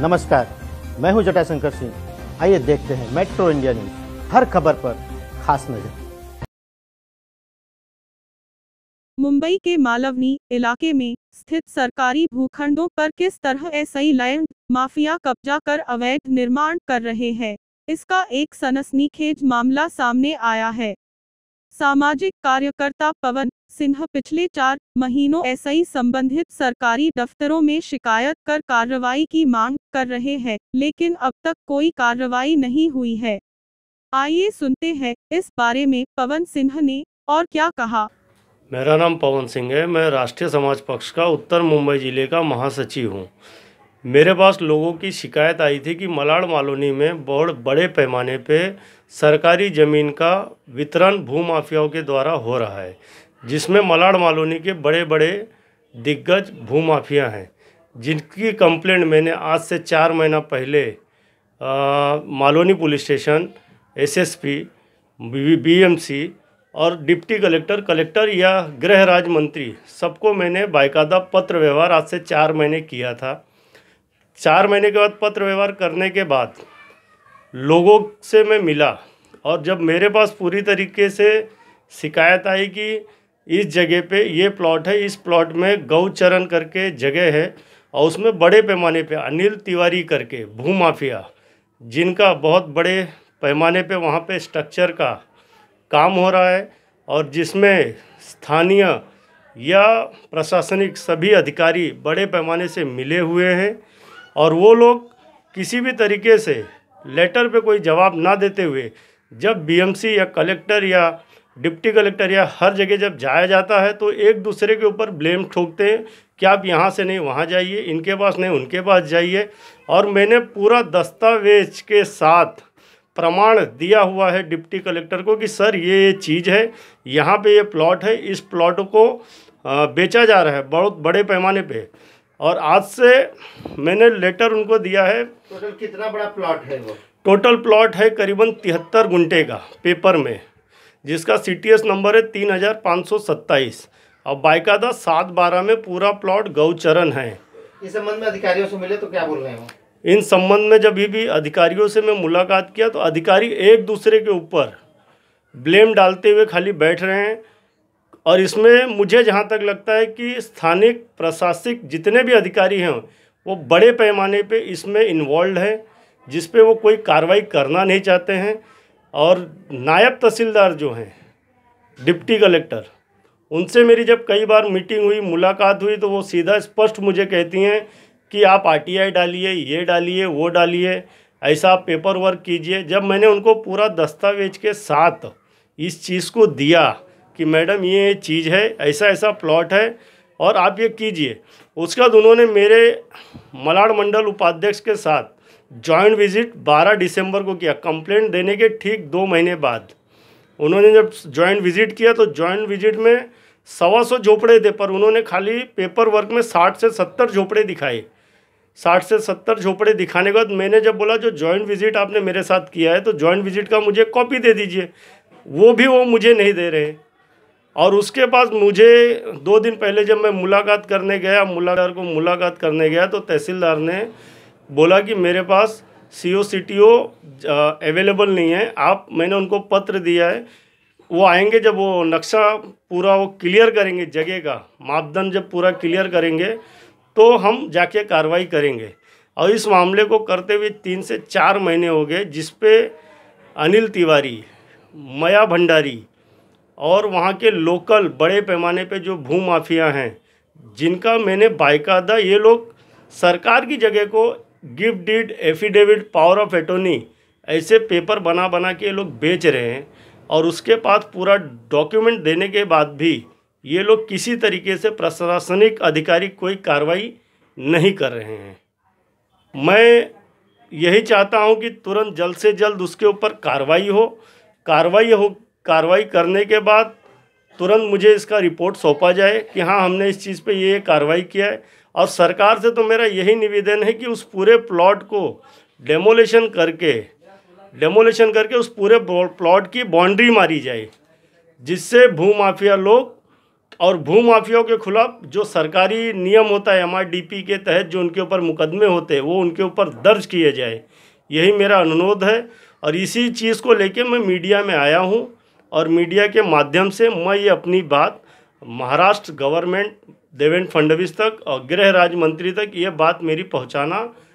नमस्कार मैं हूं जटाशंकर सिंह आइए देखते हैं मेट्रो इंडिया न्यूज हर खबर पर खास नजर मुंबई के मालवनी इलाके में स्थित सरकारी भूखंडों पर किस तरह एसआई लैंड माफिया कब्जा कर अवैध निर्माण कर रहे हैं इसका एक सनसनीखेज मामला सामने आया है सामाजिक कार्यकर्ता पवन सिन्हा पिछले चार महीनों ऐसे ही संबंधित सरकारी दफ्तरों में शिकायत कर कार्रवाई की मांग कर रहे हैं लेकिन अब तक कोई कार्रवाई नहीं हुई है आइए सुनते हैं इस बारे में पवन सिन्हा ने और क्या कहा मेरा नाम पवन सिंह है मैं राष्ट्रीय समाज पक्ष का उत्तर मुंबई जिले का महासचिव हूँ मेरे पास लोगों की शिकायत आई थी कि मलाड़ मालोनी में बहुत बड़े पैमाने पे सरकारी ज़मीन का वितरण भूमाफियाओं के द्वारा हो रहा है जिसमें मलाड़ मालोनी के बड़े बड़े दिग्गज भूमाफिया हैं जिनकी कंप्लेंट मैंने आज से चार महीना पहले आ, Malvani police station SSP BMC और डिप्टी कलेक्टर कलेक्टर या गृह राज्य मंत्री सबको मैंने बायकादा पत्र व्यवहार आज से चार महीने किया था चार महीने के बाद पत्र व्यवहार करने के बाद लोगों से मैं मिला और जब मेरे पास पूरी तरीके से शिकायत आई कि इस जगह पे ये प्लॉट है इस प्लॉट में गौचरण करके जगह है और उसमें बड़े पैमाने पे अनिल तिवारी करके भू माफिया जिनका बहुत बड़े पैमाने पे वहाँ पे स्ट्रक्चर का काम हो रहा है और जिसमें स्थानीय या प्रशासनिक सभी अधिकारी बड़े पैमाने से मिले हुए हैं और वो लोग किसी भी तरीके से लेटर पे कोई जवाब ना देते हुए जब बीएमसी या कलेक्टर या डिप्टी कलेक्टर या हर जगह जब जाया जाता है तो एक दूसरे के ऊपर ब्लेम ठोकते हैं कि आप यहाँ से नहीं वहाँ जाइए इनके पास नहीं उनके पास जाइए और मैंने पूरा दस्तावेज के साथ प्रमाण दिया हुआ है डिप्टी कलेक्टर को कि सर ये ये चीज़ है यहाँ पे ये प्लॉट है इस प्लॉट को बेचा जा रहा है बहुत बड़े पैमाने पे और आज से मैंने लेटर उनको दिया है टोटल कितना बड़ा प्लॉट है वो टोटल प्लॉट है करीबन तिहत्तर घंटे का पेपर में जिसका सी नंबर है तीन हज़ार पाँच सौ सत्ताईस और बायकादा सात बारह में पूरा प्लॉट गौचरण है इस संबंध में अधिकारियों से मिले तो क्या बोल रहे हैं इन संबंध में जब भी अधिकारियों से मैं मुलाकात किया तो अधिकारी एक दूसरे के ऊपर ब्लेम डालते हुए खाली बैठ रहे हैं और इसमें मुझे जहाँ तक लगता है कि स्थानिक प्रशासनिक जितने भी अधिकारी हैं वो बड़े पैमाने पे इसमें इन्वॉल्व हैं जिस पे वो कोई कार्रवाई करना नहीं चाहते हैं और नायब तहसीलदार जो हैं डिप्टी कलेक्टर उनसे मेरी जब कई बार मीटिंग हुई मुलाकात हुई तो वो सीधा स्पष्ट मुझे कहती हैं कि आप आरटीआई डालिए ये डालिए वो डालिए ऐसा आप पेपर वर्क कीजिए जब मैंने उनको पूरा दस्तावेज के साथ इस चीज़ को दिया कि मैडम ये चीज़ है ऐसा ऐसा प्लॉट है और आप ये कीजिए उसके बाद उन्होंने मेरे मलाड़ मंडल उपाध्यक्ष के साथ जॉइंट विजिट 12 दिसंबर को किया कंप्लेंट देने के ठीक दो महीने बाद उन्होंने जब जॉइंट विजिट किया तो जॉइंट विजिट में सवा सौ झोपड़े थे पर उन्होंने खाली पेपर वर्क में साठ से सत्तर झोपड़े दिखाए साठ से सत्तर झोपड़े दिखाने के बाद मैंने जब बोला जो जॉइंट विजिट आपने मेरे साथ किया है तो जॉइंट विजिट का मुझे कॉपी दे दीजिए वो भी वो मुझे नहीं दे रहे और उसके बाद मुझे दो दिन पहले जब मैं मुलाकात करने गया मुलाकार को मुलाकात करने गया तो तहसीलदार ने बोला कि मेरे पास सी ओ सी टी ओ अवेलेबल नहीं है आप मैंने उनको पत्र दिया है वो आएंगे जब वो नक्शा पूरा वो क्लियर करेंगे जगह का मापदंड जब पूरा क्लियर करेंगे तो हम जाके कार्रवाई करेंगे और इस मामले को करते हुए तीन से चार महीने हो गए जिसपे अनिल तिवारी मया भंडारी और वहाँ के लोकल बड़े पैमाने पे जो भू माफिया हैं जिनका मैंने बाकायदा ये लोग सरकार की जगह को gift deed affidavit power of attorney ऐसे पेपर बना बना के ये लोग बेच रहे हैं और उसके पास पूरा डॉक्यूमेंट देने के बाद भी ये लोग किसी तरीके से प्रशासनिक अधिकारी कोई कार्रवाई नहीं कर रहे हैं मैं यही चाहता हूँ कि तुरंत जल्द से जल्द उसके ऊपर कार्रवाई हो कार्रवाई हो कार्रवाई करने के बाद तुरंत मुझे इसका रिपोर्ट सौंपा जाए कि हाँ हमने इस चीज़ पे ये कार्रवाई किया है और सरकार से तो मेरा यही निवेदन है कि उस पूरे प्लॉट को डेमोलेशन करके डेमोलेशन करके उस पूरे प्लॉट की बाउंड्री मारी जाए जिससे भू माफिया लोग और भू माफियाओं के खिलाफ जो सरकारी नियम होता है एमआरडीपी के तहत जो उनके ऊपर मुकदमे होते हैं वो उनके ऊपर दर्ज किए जाए यही मेरा अनुरोध है और इसी चीज़ को लेके मैं मीडिया में आया हूँ और मीडिया के माध्यम से मैं ये अपनी बात महाराष्ट्र गवर्नमेंट देवेंद्र फडणवीस तक और गृह राज्य मंत्री तक ये बात मेरी पहुंचाना